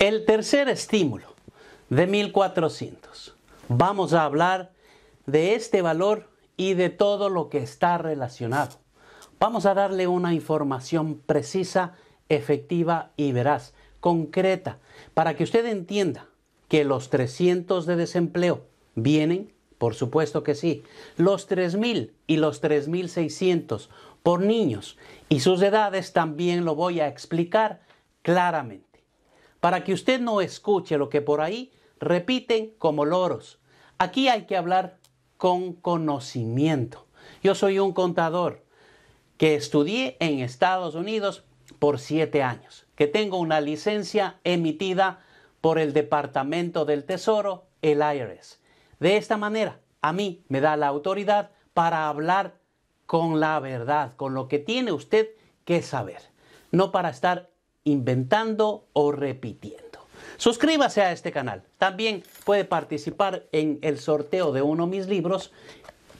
El tercer estímulo de 1400. Vamos a hablar de este valor y de todo lo que está relacionado. Vamos a darle una información precisa, efectiva y veraz, concreta, para que usted entienda que los 300 de desempleo vienen, por supuesto que sí, los 3000 y los 3600 por niños y sus edades también lo voy a explicar claramente para que usted no escuche lo que por ahí repiten como loros. Aquí hay que hablar con conocimiento. Yo soy un contador que estudié en Estados Unidos por siete años, que tengo una licencia emitida por el Departamento del Tesoro, el IRS. De esta manera, a mí me da la autoridad para hablar con la verdad, con lo que tiene usted que saber, no para estar inventando o repitiendo. Suscríbase a este canal. También puede participar en el sorteo de uno de mis libros,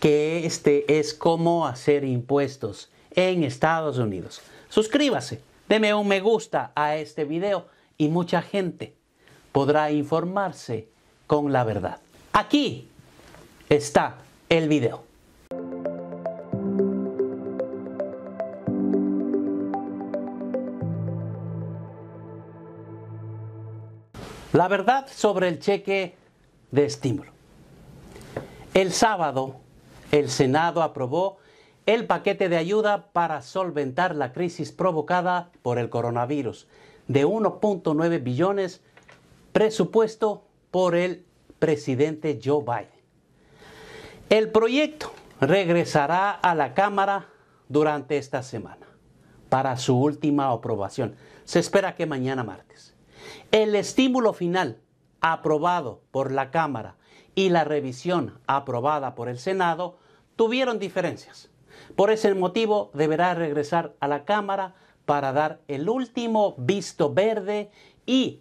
que este es Cómo hacer impuestos en Estados Unidos. Suscríbase, deme un me gusta a este video y mucha gente podrá informarse con la verdad. Aquí está el video. La verdad sobre el cheque de estímulo. El sábado, el Senado aprobó el paquete de ayuda para solventar la crisis provocada por el coronavirus de 1.9 billones presupuesto por el presidente Joe Biden. El proyecto regresará a la Cámara durante esta semana para su última aprobación. Se espera que mañana martes. El estímulo final aprobado por la Cámara y la revisión aprobada por el Senado tuvieron diferencias. Por ese motivo deberá regresar a la Cámara para dar el último visto verde y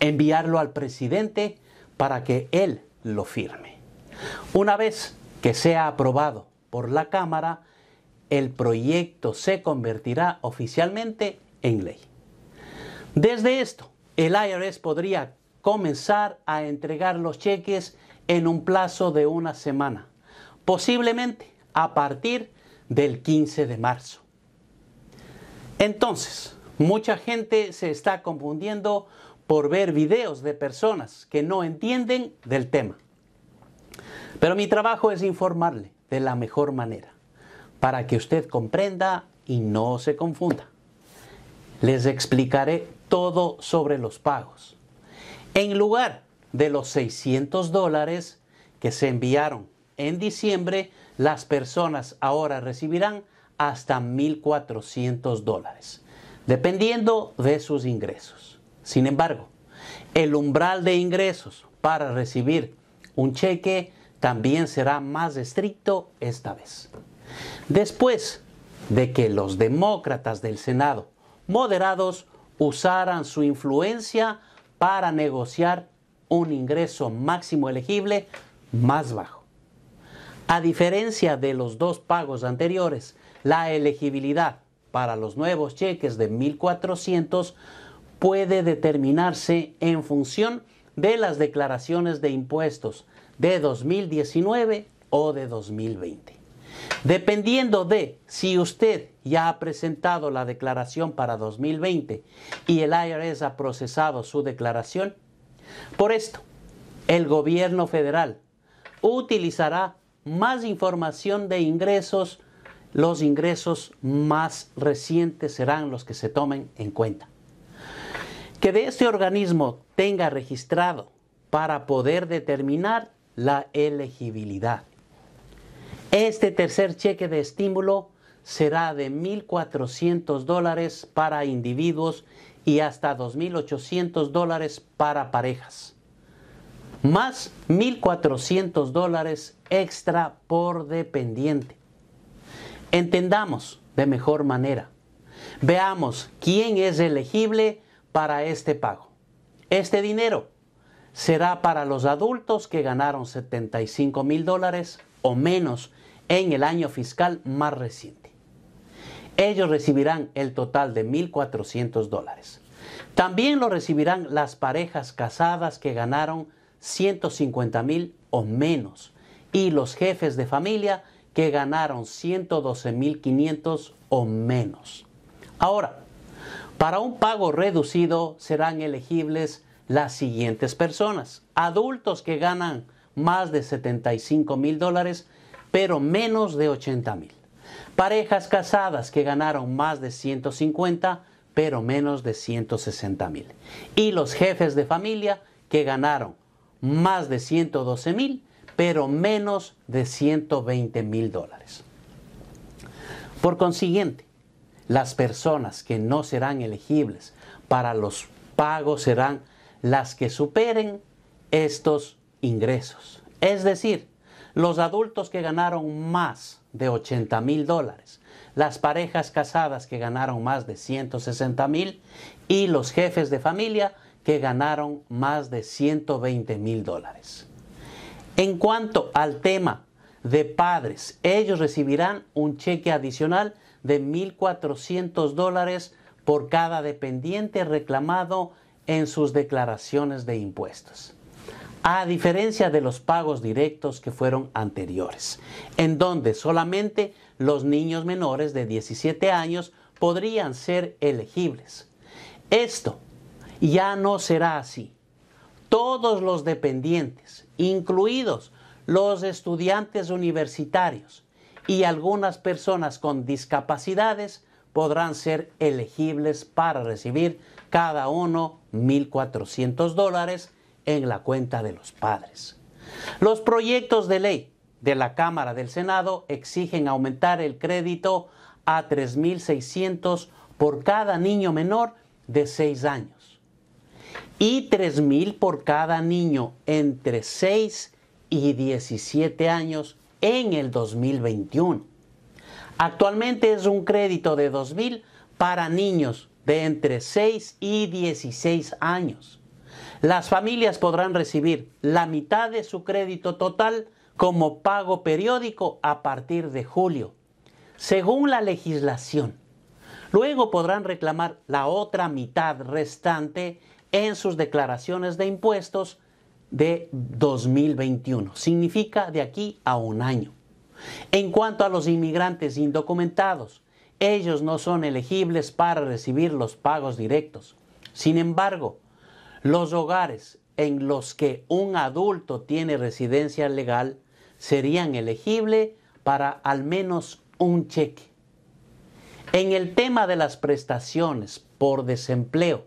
enviarlo al presidente para que él lo firme. Una vez que sea aprobado por la Cámara, el proyecto se convertirá oficialmente en ley. Desde esto, el IRS podría comenzar a entregar los cheques en un plazo de una semana, posiblemente a partir del 15 de marzo. Entonces, mucha gente se está confundiendo por ver videos de personas que no entienden del tema. Pero mi trabajo es informarle de la mejor manera, para que usted comprenda y no se confunda. Les explicaré todo sobre los pagos. En lugar de los 600 dólares que se enviaron en diciembre, las personas ahora recibirán hasta 1.400 dólares, dependiendo de sus ingresos. Sin embargo, el umbral de ingresos para recibir un cheque también será más estricto esta vez. Después de que los demócratas del Senado moderados usaran su influencia para negociar un ingreso máximo elegible más bajo. A diferencia de los dos pagos anteriores, la elegibilidad para los nuevos cheques de 1.400 puede determinarse en función de las declaraciones de impuestos de 2019 o de 2020. Dependiendo de si usted ya ha presentado la declaración para 2020 y el IRS ha procesado su declaración, por esto, el gobierno federal utilizará más información de ingresos, los ingresos más recientes serán los que se tomen en cuenta. Que de este organismo tenga registrado para poder determinar la elegibilidad. Este tercer cheque de estímulo será de 1.400 dólares para individuos y hasta 2.800 dólares para parejas, más 1.400 dólares extra por dependiente. Entendamos de mejor manera. Veamos quién es elegible para este pago. Este dinero será para los adultos que ganaron $75,000 dólares o menos en el año fiscal más reciente. Ellos recibirán el total de 1.400 dólares. También lo recibirán las parejas casadas que ganaron $150,000 o menos y los jefes de familia que ganaron 112.500 o menos. Ahora, para un pago reducido serán elegibles las siguientes personas. Adultos que ganan más de $75,000. mil dólares pero menos de 80 mil. Parejas casadas que ganaron más de 150, pero menos de 160 mil. Y los jefes de familia que ganaron más de 112 mil, pero menos de 120 mil dólares. Por consiguiente, las personas que no serán elegibles para los pagos serán las que superen estos ingresos. Es decir, los adultos que ganaron más de 80 mil dólares, las parejas casadas que ganaron más de 160 mil y los jefes de familia que ganaron más de 120 mil dólares. En cuanto al tema de padres, ellos recibirán un cheque adicional de 1.400 dólares por cada dependiente reclamado en sus declaraciones de impuestos a diferencia de los pagos directos que fueron anteriores, en donde solamente los niños menores de 17 años podrían ser elegibles. Esto ya no será así. Todos los dependientes, incluidos los estudiantes universitarios y algunas personas con discapacidades, podrán ser elegibles para recibir cada uno 1.400 dólares en la cuenta de los padres. Los proyectos de ley de la Cámara del Senado exigen aumentar el crédito a 3.600 por cada niño menor de 6 años y 3.000 por cada niño entre 6 y 17 años en el 2021. Actualmente es un crédito de 2.000 para niños de entre 6 y 16 años las familias podrán recibir la mitad de su crédito total como pago periódico a partir de julio, según la legislación. Luego podrán reclamar la otra mitad restante en sus declaraciones de impuestos de 2021. Significa de aquí a un año. En cuanto a los inmigrantes indocumentados, ellos no son elegibles para recibir los pagos directos. Sin embargo, los hogares en los que un adulto tiene residencia legal serían elegibles para al menos un cheque. En el tema de las prestaciones por desempleo,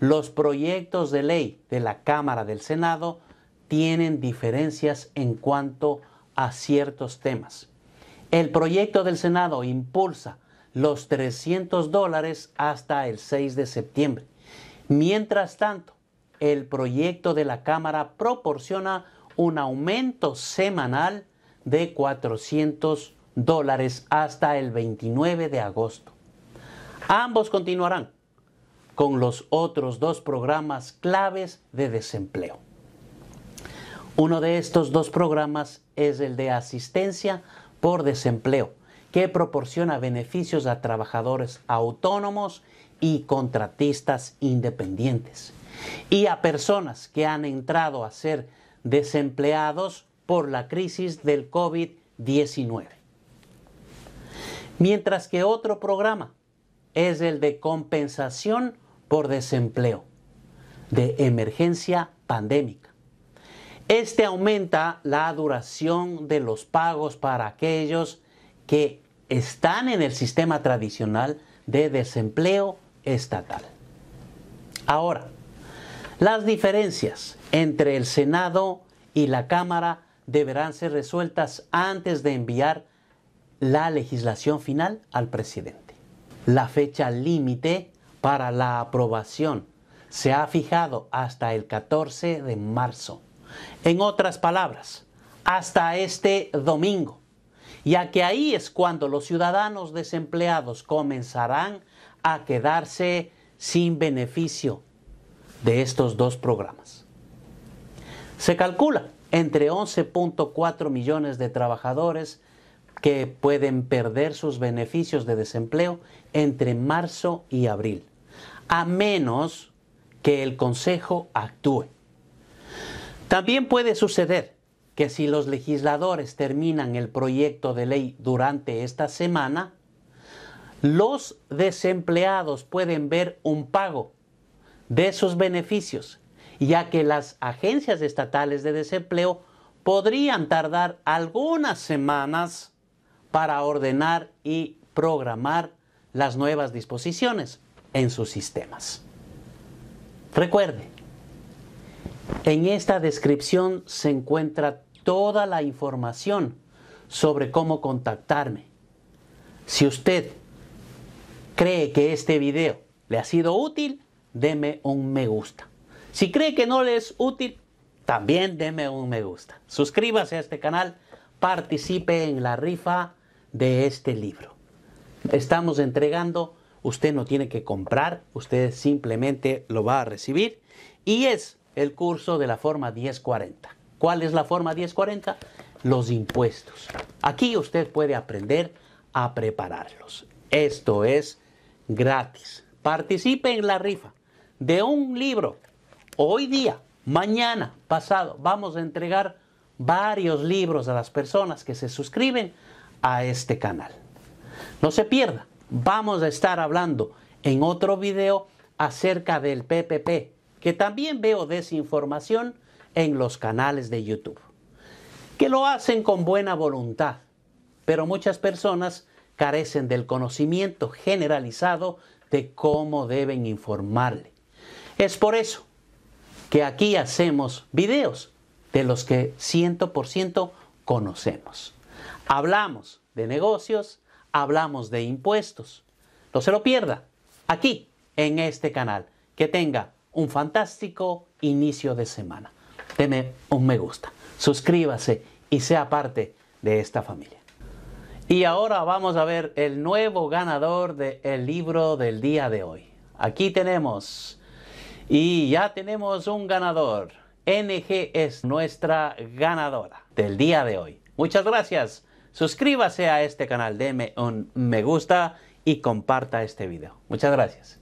los proyectos de ley de la Cámara del Senado tienen diferencias en cuanto a ciertos temas. El proyecto del Senado impulsa los 300 dólares hasta el 6 de septiembre. Mientras tanto, el proyecto de la Cámara proporciona un aumento semanal de 400 dólares hasta el 29 de agosto. Ambos continuarán con los otros dos programas claves de desempleo. Uno de estos dos programas es el de asistencia por desempleo, que proporciona beneficios a trabajadores autónomos y contratistas independientes y a personas que han entrado a ser desempleados por la crisis del COVID-19. Mientras que otro programa es el de compensación por desempleo, de emergencia pandémica. Este aumenta la duración de los pagos para aquellos que están en el sistema tradicional de desempleo estatal. Ahora, las diferencias entre el Senado y la Cámara deberán ser resueltas antes de enviar la legislación final al presidente. La fecha límite para la aprobación se ha fijado hasta el 14 de marzo. En otras palabras, hasta este domingo, ya que ahí es cuando los ciudadanos desempleados comenzarán a quedarse sin beneficio de estos dos programas. Se calcula entre 11.4 millones de trabajadores que pueden perder sus beneficios de desempleo entre marzo y abril, a menos que el Consejo actúe. También puede suceder que si los legisladores terminan el proyecto de ley durante esta semana, los desempleados pueden ver un pago de sus beneficios, ya que las agencias estatales de desempleo podrían tardar algunas semanas para ordenar y programar las nuevas disposiciones en sus sistemas. Recuerde, en esta descripción se encuentra toda la información sobre cómo contactarme. Si usted cree que este video le ha sido útil, deme un me gusta. Si cree que no le es útil, también deme un me gusta. Suscríbase a este canal, participe en la rifa de este libro. Estamos entregando, usted no tiene que comprar, usted simplemente lo va a recibir y es el curso de la forma 1040. ¿Cuál es la forma 1040? Los impuestos. Aquí usted puede aprender a prepararlos. Esto es gratis. Participe en la rifa de un libro, hoy día, mañana, pasado, vamos a entregar varios libros a las personas que se suscriben a este canal. No se pierda, vamos a estar hablando en otro video acerca del PPP, que también veo desinformación en los canales de YouTube, que lo hacen con buena voluntad, pero muchas personas carecen del conocimiento generalizado de cómo deben informarle. Es por eso que aquí hacemos videos de los que 100% conocemos. Hablamos de negocios, hablamos de impuestos. No se lo pierda aquí en este canal. Que tenga un fantástico inicio de semana. Deme un me gusta, suscríbase y sea parte de esta familia. Y ahora vamos a ver el nuevo ganador del libro del día de hoy. Aquí tenemos y ya tenemos un ganador. NG es nuestra ganadora del día de hoy. Muchas gracias. Suscríbase a este canal, deme un me gusta y comparta este video. Muchas gracias.